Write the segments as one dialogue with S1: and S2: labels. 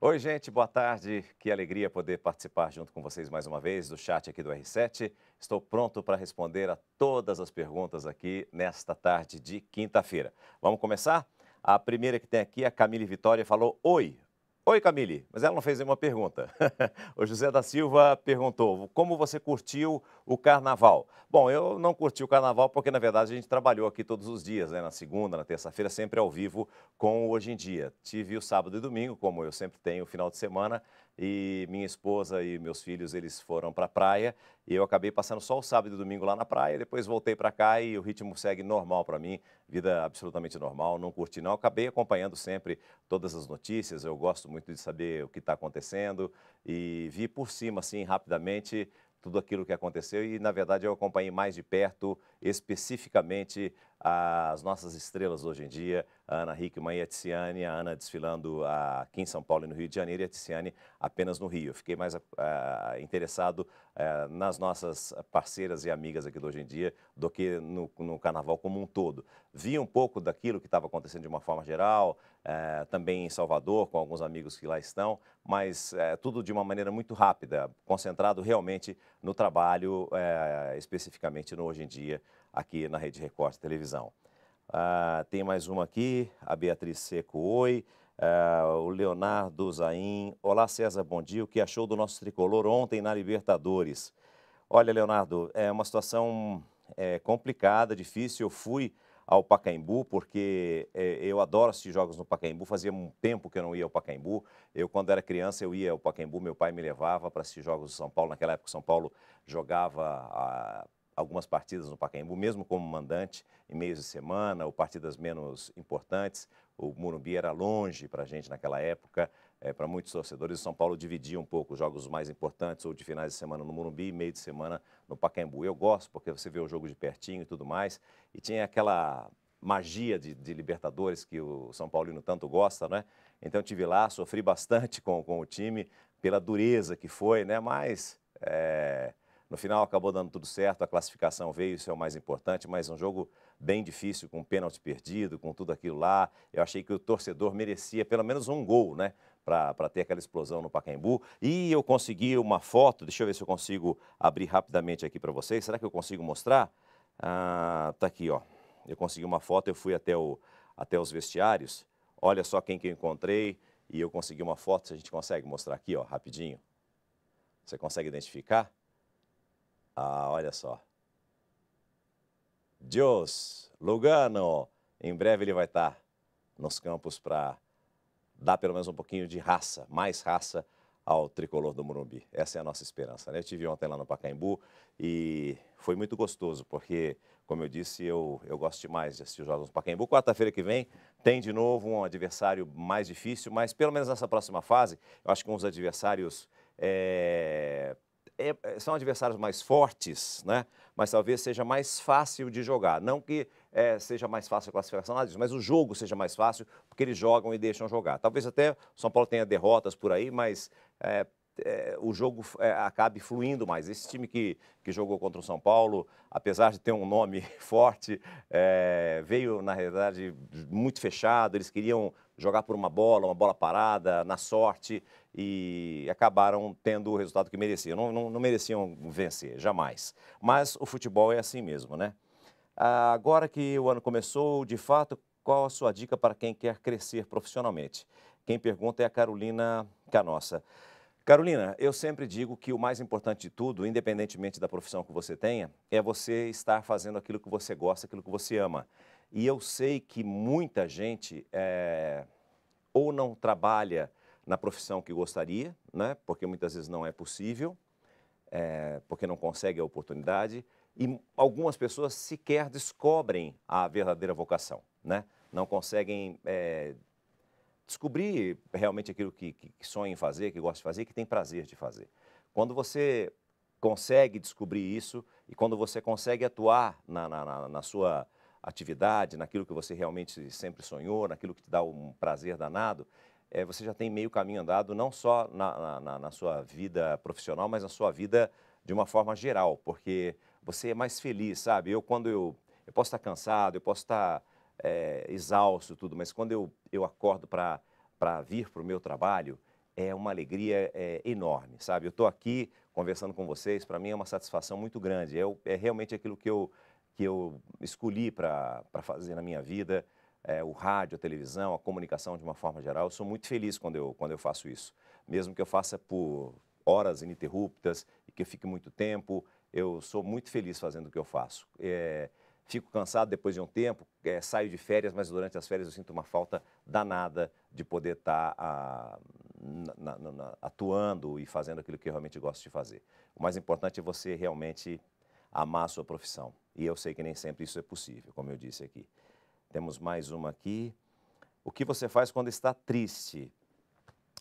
S1: Oi, gente, boa tarde. Que alegria poder participar junto com vocês mais uma vez do chat aqui do R7. Estou pronto para responder a todas as perguntas aqui nesta tarde de quinta-feira. Vamos começar? A primeira que tem aqui, é a Camille Vitória, falou: Oi, Oi, Camille, mas ela não fez nenhuma pergunta. o José da Silva perguntou: como você curtiu o carnaval? Bom, eu não curti o carnaval porque, na verdade, a gente trabalhou aqui todos os dias, né? Na segunda, na terça-feira, sempre ao vivo com Hoje em Dia. Tive o sábado e domingo, como eu sempre tenho, o final de semana, e minha esposa e meus filhos eles foram para a praia e eu acabei passando só o sábado e domingo lá na praia, depois voltei para cá e o ritmo segue normal para mim, vida absolutamente normal, não curti não, acabei acompanhando sempre todas as notícias, eu gosto muito de saber o que está acontecendo e vi por cima assim rapidamente tudo aquilo que aconteceu e na verdade eu acompanhei mais de perto especificamente as nossas estrelas hoje em dia, a Ana Hickman e a Tiziane, a Ana desfilando aqui em São Paulo e no Rio de Janeiro, e a Tiziane apenas no Rio. fiquei mais uh, interessado uh, nas nossas parceiras e amigas aqui do hoje em dia do que no, no carnaval como um todo. Vi um pouco daquilo que estava acontecendo de uma forma geral, uh, também em Salvador, com alguns amigos que lá estão, mas tudo de uma maneira muito rápida, concentrado realmente no trabalho, especificamente no hoje em dia, aqui na Rede Record Televisão. Ah, tem mais uma aqui, a Beatriz Seco, oi. Ah, o Leonardo Zain. Olá, César, bom dia. O que achou do nosso tricolor ontem na Libertadores? Olha, Leonardo, é uma situação é, complicada, difícil. Eu fui ao Pacaembu, porque é, eu adoro assistir jogos no Pacaembu. Fazia um tempo que eu não ia ao Pacaembu. Eu, quando era criança, eu ia ao Pacaembu, meu pai me levava para assistir jogos do São Paulo. Naquela época, o São Paulo jogava a, algumas partidas no Pacaembu, mesmo como mandante, em meios de semana ou partidas menos importantes. O Morumbi era longe para a gente naquela época, é, para muitos torcedores. O São Paulo dividia um pouco os jogos mais importantes ou de finais de semana no Morumbi e meio de semana no Pacaembu. Eu gosto porque você vê o jogo de pertinho e tudo mais. E tinha aquela magia de, de Libertadores que o São Paulino tanto gosta, né? Então eu tive lá, sofri bastante com, com o time pela dureza que foi, né? Mas é, no final acabou dando tudo certo, a classificação veio, isso é o mais importante, mas um jogo bem difícil, com um pênalti perdido, com tudo aquilo lá. Eu achei que o torcedor merecia pelo menos um gol, né? Para ter aquela explosão no Pacaembu. E eu consegui uma foto, deixa eu ver se eu consigo abrir rapidamente aqui para vocês. Será que eu consigo mostrar? Ah, tá aqui, ó. Eu consegui uma foto, eu fui até, o, até os vestiários. Olha só quem que eu encontrei e eu consegui uma foto. Se a gente consegue mostrar aqui, ó, rapidinho. Você consegue identificar? Ah, olha só. Deus Lugano. Em breve ele vai estar tá nos campos para dar pelo menos um pouquinho de raça, mais raça ao tricolor do Morumbi. Essa é a nossa esperança. Né? Eu tive ontem lá no Pacaembu e foi muito gostoso, porque, como eu disse, eu, eu gosto demais de assistir os jogos no Pacaembu. Quarta-feira que vem tem de novo um adversário mais difícil, mas pelo menos nessa próxima fase, eu acho que uns adversários é, é, é, são adversários mais fortes, né? mas talvez seja mais fácil de jogar. Não que é, seja mais fácil a classificação, nada disso, mas o jogo seja mais fácil, porque eles jogam e deixam jogar. Talvez até o São Paulo tenha derrotas por aí, mas é, é o jogo é, acabe fluindo mais. Esse time que, que jogou contra o São Paulo, apesar de ter um nome forte, veio, na realidade, muito fechado, eles queriam jogar por uma bola, uma bola parada, na sorte, e acabaram tendo o resultado que mereciam. Não, não, não mereciam vencer, jamais. Mas o futebol é assim mesmo, né? Agora que o ano começou, de fato, qual a sua dica para quem quer crescer profissionalmente? Quem pergunta é a Carolina Canossa. Carolina, eu sempre digo que o mais importante de tudo, independentemente da profissão que você tenha, é você estar fazendo aquilo que você gosta, aquilo que você ama. E eu sei que muita gente é, ou não trabalha na profissão que gostaria, né? porque muitas vezes não é possível, é, porque não consegue a oportunidade, e algumas pessoas sequer descobrem a verdadeira vocação, né? não conseguem é, descobrir realmente aquilo que, que, em fazer, que gosta de fazer, que tem prazer de fazer. Quando você consegue descobrir isso e quando você consegue atuar na, na, na, na sua atividade, naquilo que você realmente sempre sonhou, naquilo que te dá um prazer danado, é, você já tem meio caminho andado, não só na, na, na sua vida profissional, mas na sua vida de uma forma geral, porque você é mais feliz, sabe? Eu, quando eu, eu posso estar cansado, eu posso estar é, exausto, tudo, mas quando eu, eu acordo para vir para o meu trabalho, é uma alegria é, enorme, sabe? Eu estou aqui conversando com vocês, para mim é uma satisfação muito grande. É, é realmente aquilo que eu que eu escolhi para fazer na minha vida, é, o rádio, a televisão, a comunicação de uma forma geral. Eu sou muito feliz quando eu, quando eu faço isso, mesmo que eu faça por horas ininterruptas e que eu fique muito tempo, eu sou muito feliz fazendo o que eu faço. É, fico cansado depois de um tempo, é, saio de férias, mas durante as férias eu sinto uma falta danada de poder estar tá, atuando e fazendo aquilo que eu realmente gosto de fazer. O mais importante é você realmente amar a sua profissão. E eu sei que nem sempre isso é possível, como eu disse aqui. Temos mais uma aqui. O que você faz quando está triste?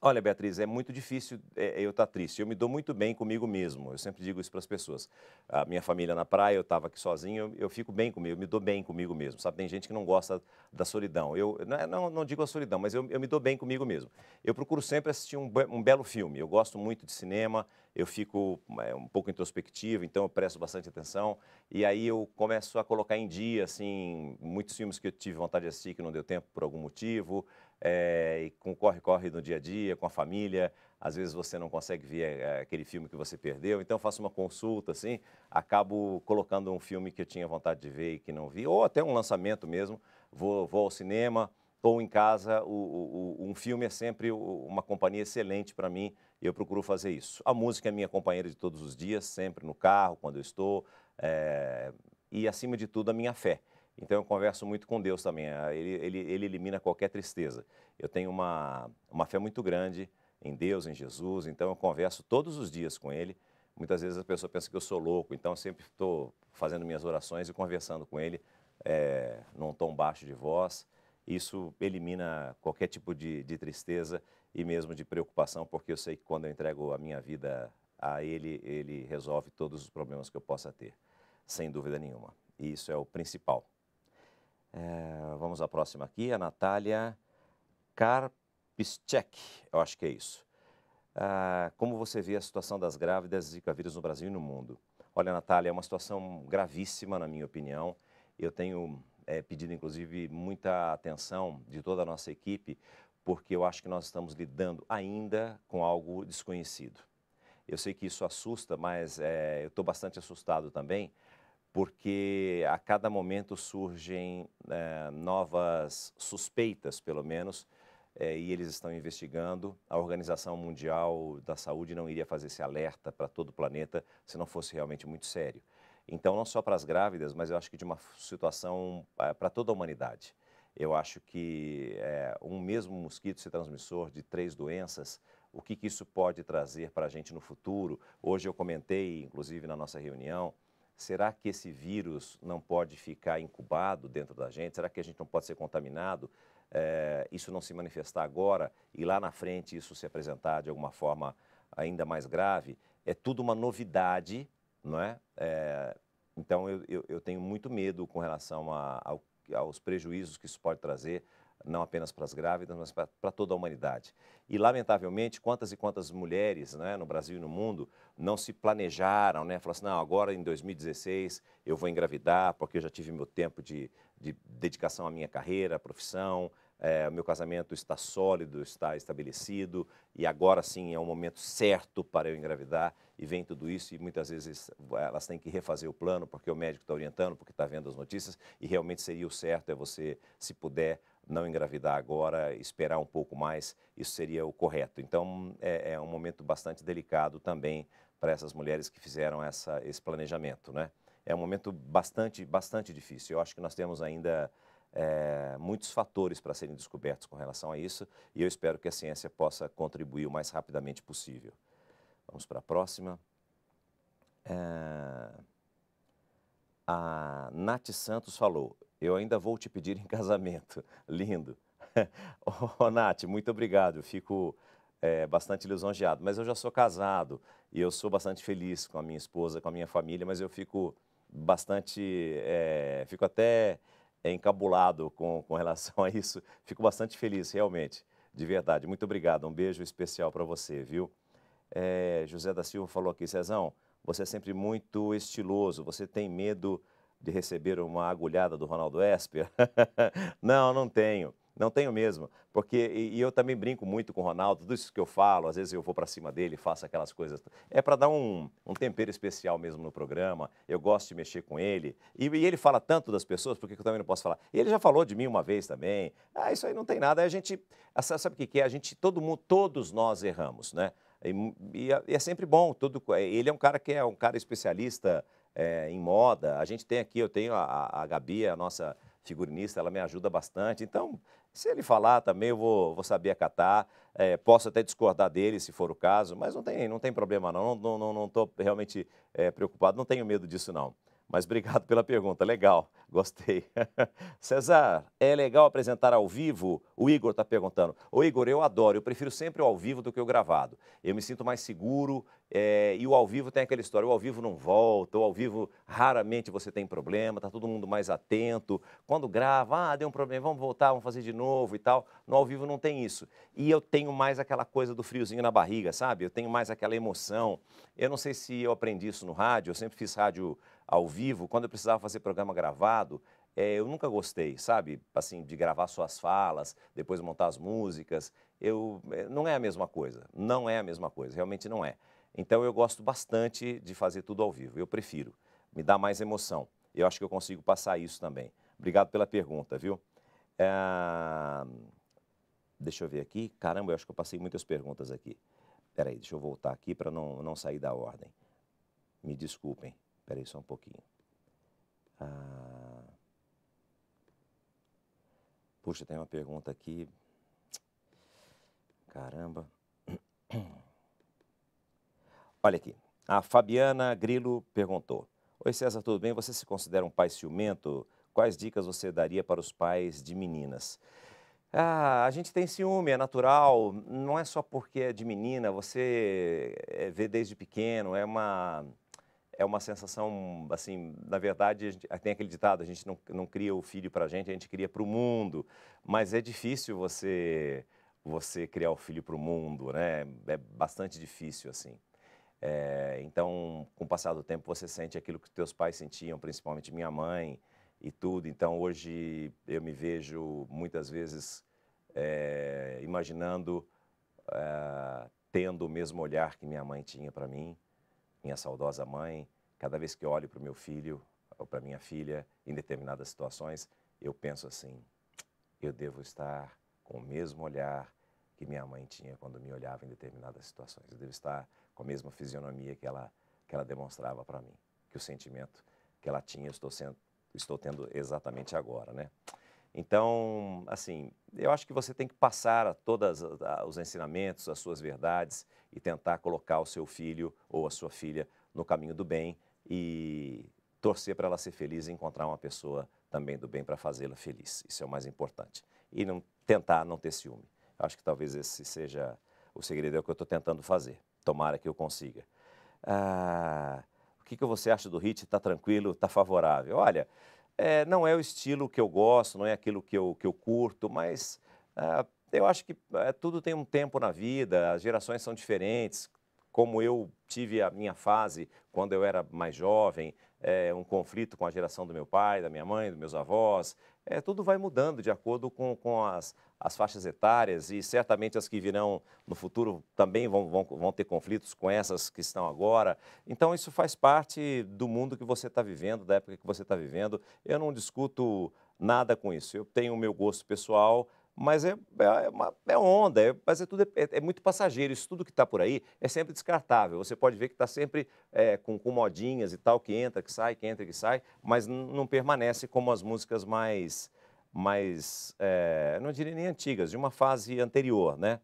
S1: Olha, Beatriz, é muito difícil é, é, eu estar tá triste. Eu me dou muito bem comigo mesmo. Eu sempre digo isso para as pessoas. A minha família na praia, eu estava aqui sozinho, eu, eu, fico bem comigo, eu me dou bem comigo mesmo. Sabe, tem gente que não gosta da solidão. Eu não, é, não digo a solidão, mas eu, eu, me dou bem comigo mesmo. Eu procuro sempre assistir um, um belo filme. Eu gosto muito de cinema, eu fico é, um pouco introspectivo, então eu presto bastante atenção. E aí eu começo a colocar em dia, assim, muitos filmes que eu tive vontade de assistir que não deu tempo por algum motivo é, e com corre-corre no dia a dia, com a família, às vezes você não consegue ver eh, aquele filme que você perdeu, então eu faço uma consulta assim, acabo colocando um filme que eu tinha vontade de ver e que não vi, ou até um lançamento mesmo, vou, vou ao cinema ou em casa, o, o, um filme é sempre uma companhia excelente para mim e eu procuro fazer isso. A música é minha companheira de todos os dias, sempre no carro, quando eu estou, é, e acima de tudo a minha fé. Então eu converso muito com Deus também. Ah, ele, ele, ele elimina qualquer tristeza. Eu tenho uma, uma fé muito grande em Deus, em Jesus. Então eu converso todos os dias com Ele. Muitas vezes a pessoa pensa que eu sou louco. Então eu sempre estou fazendo minhas orações e conversando com Ele é, num tom baixo de voz. Isso elimina qualquer tipo de, de tristeza e mesmo de preocupação, porque eu sei que quando eu entrego a minha vida a Ele, Ele resolve todos os problemas que eu possa ter, sem dúvida nenhuma. E isso é o principal. É, vamos à próxima aqui, a Natália Karpischek, eu acho que é isso. Ah, como você vê a situação das grávidas Zika vírus no Brasil e no mundo? Olha, Natália, é uma situação gravíssima, na minha opinião. Eu tenho é, pedido, inclusive, muita atenção de toda a nossa equipe, porque eu acho que nós estamos lidando ainda com algo desconhecido. Eu sei que isso assusta, mas é, eu estou bastante assustado também, porque a cada momento surgem é, novas suspeitas, pelo menos, é, e eles estão investigando. A Organização Mundial da Saúde não iria fazer esse alerta para todo o planeta se não fosse realmente muito sério. Então, não só para as grávidas, mas eu acho que de uma situação é, eh, para toda a humanidade. Eu acho que eh, um mesmo mosquito ser transmissor de três doenças o que, que, isso pode trazer para a gente no futuro. Hoje eu comentei, inclusive na nossa reunião, Será que esse vírus não pode ficar incubado dentro da gente? Será que a gente não pode ser contaminado? É, isso não se manifestar agora e lá na frente isso se apresentar de alguma forma ainda mais grave? É tudo uma novidade, não é? é então eu, eu, eu, tenho muito medo com relação a, aos prejuízos que isso pode trazer não apenas para as grávidas, mas para toda a humanidade. E, lamentavelmente, quantas e quantas mulheres né, no Brasil e no mundo não se planejaram, né? Falaram assim, não, agora em 2016 eu vou engravidar porque eu já tive meu tempo de, de dedicação à minha carreira, à profissão, é, meu casamento está sólido, está estabelecido e agora sim é o momento certo para eu engravidar e vem tudo isso e muitas vezes eh, elas têm que refazer o plano porque o médico está orientando, porque está vendo as notícias e realmente seria o certo é você, se puder, não engravidar agora, esperar um pouco mais, isso seria o correto. Então, é, é um momento bastante delicado também para essas mulheres que fizeram essa, esse planejamento, né? É um momento bastante, bastante difícil. Eu acho que nós temos ainda é, muitos fatores para serem descobertos com relação a isso e eu espero que a ciência possa contribuir o mais rapidamente possível. Vamos para a próxima. É... A Nath Santos falou: eu ainda vou te pedir em casamento. Lindo. Ô, Nath, muito obrigado. Eu fico é, bastante lisonjeado. Mas eu já sou casado e eu sou bastante feliz com a minha esposa, com a minha família, mas eu fico bastante. É, fico até encabulado com, com relação a isso. Fico bastante feliz, realmente, de verdade. Muito obrigado. Um beijo especial para você, viu? É, José da Silva falou aqui, Cezão, você é sempre muito estiloso, você tem medo de receber uma agulhada do Ronaldo Esper? não, não tenho. Não tenho mesmo, porque e, e eu também brinco muito com o Ronaldo, tudo isso que eu falo, às vezes eu vou para cima dele, faço aquelas coisas. É para dar um, um tempero especial mesmo no programa, eu gosto de mexer com ele. E, e ele fala tanto das pessoas, porque eu também não posso falar. Ele já falou de mim uma vez também. Ah, isso aí não tem nada. A gente, ah, sabe o que, é? A gente, todo mundo, todos nós erramos, né? E, e é, é sempre bom, todo, é, ele é um cara que é um cara especialista é, em moda. A gente tem aqui, eu tenho a, a Gabi, a nossa figurinista, ela me ajuda bastante. Então, se ele falar também, eu vou, vou saber acatar. É, posso até discordar dele, se for o caso, mas não tem, não tem problema não. Não estou não, não, realmente é, preocupado, não tenho medo disso não. Mas obrigado pela pergunta, legal, gostei. César, é legal apresentar ao vivo? O Igor está perguntando. O Igor, eu adoro, eu prefiro sempre o ao vivo do que o gravado. Eu me sinto mais seguro é, e o ao vivo tem aquela história, o ao vivo não volta, o ao vivo raramente você tem problema, está todo mundo mais atento. Quando grava, ah, deu um problema, vamos voltar, vamos fazer de novo e tal. No ao vivo não tem isso. E eu tenho mais aquela coisa do friozinho na barriga, sabe? Eu tenho mais aquela emoção. Eu não sei se eu aprendi isso no rádio, eu sempre fiz rádio ao vivo, quando eu precisava fazer programa gravado, é, eu nunca gostei, sabe? Assim, de gravar suas falas, depois montar as músicas. Eu, eh, não é a mesma coisa. Não é a mesma coisa, realmente não é. Então eu gosto bastante de fazer tudo ao vivo. Eu prefiro. Me dá mais emoção. Eu acho que eu consigo passar isso também. Obrigado pela pergunta, viu? É... Deixa eu ver aqui. Caramba, eu acho que eu passei muitas perguntas aqui. Peraí, deixa eu voltar aqui para não, não sair da ordem. Me desculpem. Espera aí só um pouquinho. Ah... Puxa, tem uma pergunta aqui. Caramba. Olha aqui. A Fabiana Grilo perguntou: Oi César, tudo bem? Você se considera um pai ciumento? Quais dicas você daria para os pais de meninas? Ah, a gente tem ciúme, é natural, não é só porque é de menina, você eh, vê desde pequeno, é uma é uma sensação, assim, na verdade, tem aquele ditado, a gente não, não cria o filho para a gente, a gente cria para o mundo. Mas é difícil você você criar o filho para o mundo, né? É bastante difícil, assim. É, então, com o passar do tempo, você sente aquilo que teus pais sentiam, principalmente minha mãe e tudo. Então, hoje eu me vejo muitas vezes é, imaginando é, tendo o mesmo olhar que minha mãe tinha para mim minha saudosa mãe, cada vez que olho para o meu filho ou para minha filha em determinadas situações, eu penso assim: eu devo estar com o mesmo olhar que minha mãe tinha quando me olhava em determinadas situações. Eu devo estar com a mesma fisionomia que ela que ela demonstrava para mim, que o sentimento que ela tinha eu estou sendo, estou tendo exatamente agora, né? Então, assim, eu acho que você tem que passar a todos os ensinamentos, as suas verdades e tentar colocar o seu filho ou a sua filha no caminho do bem e torcer para ela ser feliz e encontrar uma pessoa também do bem para fazê-la feliz. Isso é o mais importante. E não tentar não ter ciúme. Acho que talvez esse seja o segredo, é o que eu estou tentando fazer. Tomara que eu consiga. Ah, o que, que você acha do hit? Está tranquilo? Está favorável? Olha, é, não é o estilo que eu gosto, não é aquilo que eu, que eu curto, mas ah, eu acho que ah, tudo tem um tempo na vida, as gerações são diferentes. Como eu tive a minha fase quando eu era mais jovem, é, um conflito com a geração do meu pai, da minha mãe, dos meus avós, é, tudo vai mudando de acordo com, com as, as faixas etárias e certamente as que virão no futuro também vão, vão, vão ter conflitos com essas que estão agora. Então, isso faz parte do mundo que você está vivendo, da época que você está vivendo. Eu não discuto nada com isso. Eu tenho o meu gosto pessoal, mas é, é, é, uma, é onda, é, mas é, tudo, é, é, muito passageiro. Isso tudo que está por aí é sempre descartável. Você pode ver que está sempre é, com, com, modinhas e tal, que entra, que sai, que entra, que sai, mas não permanece como as músicas mais, mais é, não diria nem antigas, de uma fase anterior, né?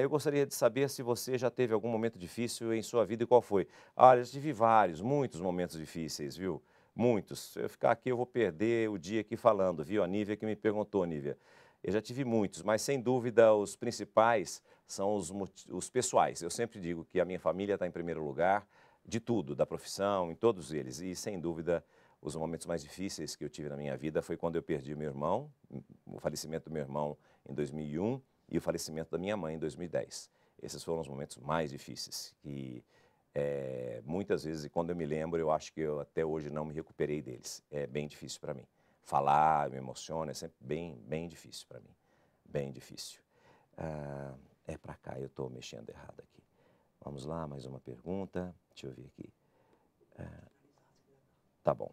S1: eu gostaria de saber se você já teve algum momento difícil em sua vida e qual foi. Ah, eu tive vários, muitos momentos difíceis, viu? Muitos. Se eu ficar aqui, eu vou perder o dia aqui falando, viu? A Nívia que me perguntou, Nívia. Eu já tive muitos, mas sem dúvida os principais são os, os pessoais. Eu sempre digo que a minha família está em primeiro lugar, de tudo, da profissão, em todos eles. E sem dúvida, os momentos mais difíceis que eu tive na minha vida foi quando eu perdi meu irmão, o falecimento do meu irmão em 2001 e o falecimento da minha mãe em 2010. Esses foram os momentos mais difíceis. E é, eh, muitas vezes, quando eu me lembro, eu acho que eu até hoje não me recuperei deles. É bem difícil para mim falar, me emociona, é sempre bem, bem difícil para mim, bem difícil. Ah, é para cá, eu estou mexendo errado aqui. Vamos lá, mais uma pergunta. Deixa eu ver aqui. Ah, tá bom.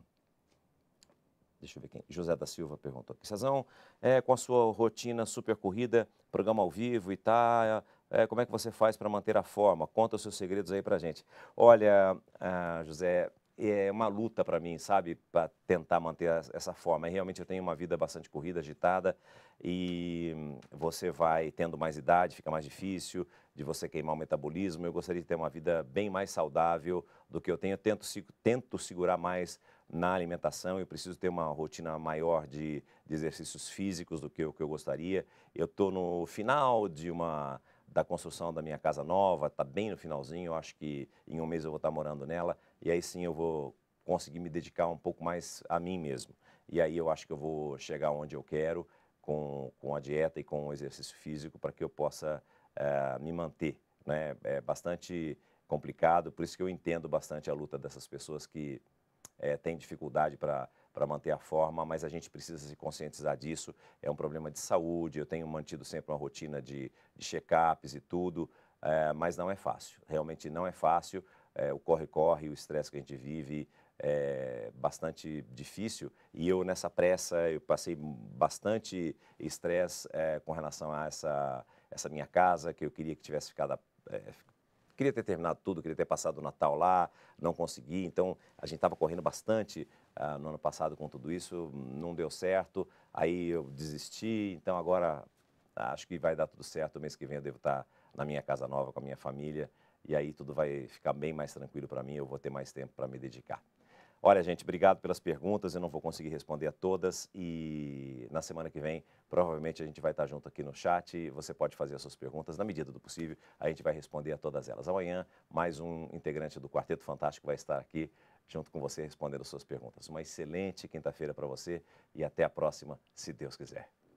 S1: Deixa eu ver quem. José da Silva perguntou aqui. Cezão, é, com a sua rotina super corrida, programa ao vivo e tal, tá, é, como é que você faz para manter a forma? Conta os seus segredos aí para gente. Olha, ah, José, é uma luta para mim, sabe? Para tentar manter essa forma. realmente eu tenho uma vida bastante corrida, agitada, e você vai tendo mais idade, fica mais difícil de você queimar o metabolismo. Eu gostaria de ter uma vida bem mais saudável do que eu tenho. Eu tento, tento segurar mais na alimentação, eu preciso ter uma rotina maior de, de exercícios físicos do que o que eu gostaria. Eu estou no final de uma da construção da minha casa nova, está bem no finalzinho, eu acho que em um mês eu vou estar tá morando nela, e aí sim eu vou conseguir me dedicar um pouco mais a mim mesmo. E aí eu acho que eu vou chegar onde eu quero com, com a dieta e com o exercício físico para que eu possa é, me manter. Né? É bastante complicado, por isso que eu entendo bastante a luta dessas pessoas que é, tem dificuldade para para manter a forma, mas a gente precisa se conscientizar disso. É um problema de saúde. Eu tenho mantido sempre uma rotina de, de check-ups e tudo, é, mas não é fácil. Realmente não é fácil. É, o corre-corre, o estresse que a gente vive é bastante difícil. E eu, nessa pressa, eu passei bastante estresse é, com relação a essa, essa minha casa, que eu queria que tivesse ficado, é, Queria ter terminado tudo, queria ter passado o Natal lá, não consegui. Então, a gente estava correndo bastante ah, no ano passado com tudo isso, não deu certo. Aí eu desisti. Então, agora ah, acho que vai dar tudo certo. O Mês que vem eu devo estar tá na minha casa nova com a minha família. E aí tudo vai ficar bem mais tranquilo para mim, eu vou ter mais tempo para me dedicar. Olha, gente, obrigado pelas perguntas. Eu não vou conseguir responder a todas. E na semana que vem, provavelmente, a gente vai estar junto aqui no chat. Você pode fazer as suas perguntas na medida do possível. A gente vai responder a todas elas. Amanhã, mais um integrante do Quarteto Fantástico vai estar aqui junto com você respondendo as suas perguntas. Uma excelente quinta-feira para você e até a próxima, se Deus quiser.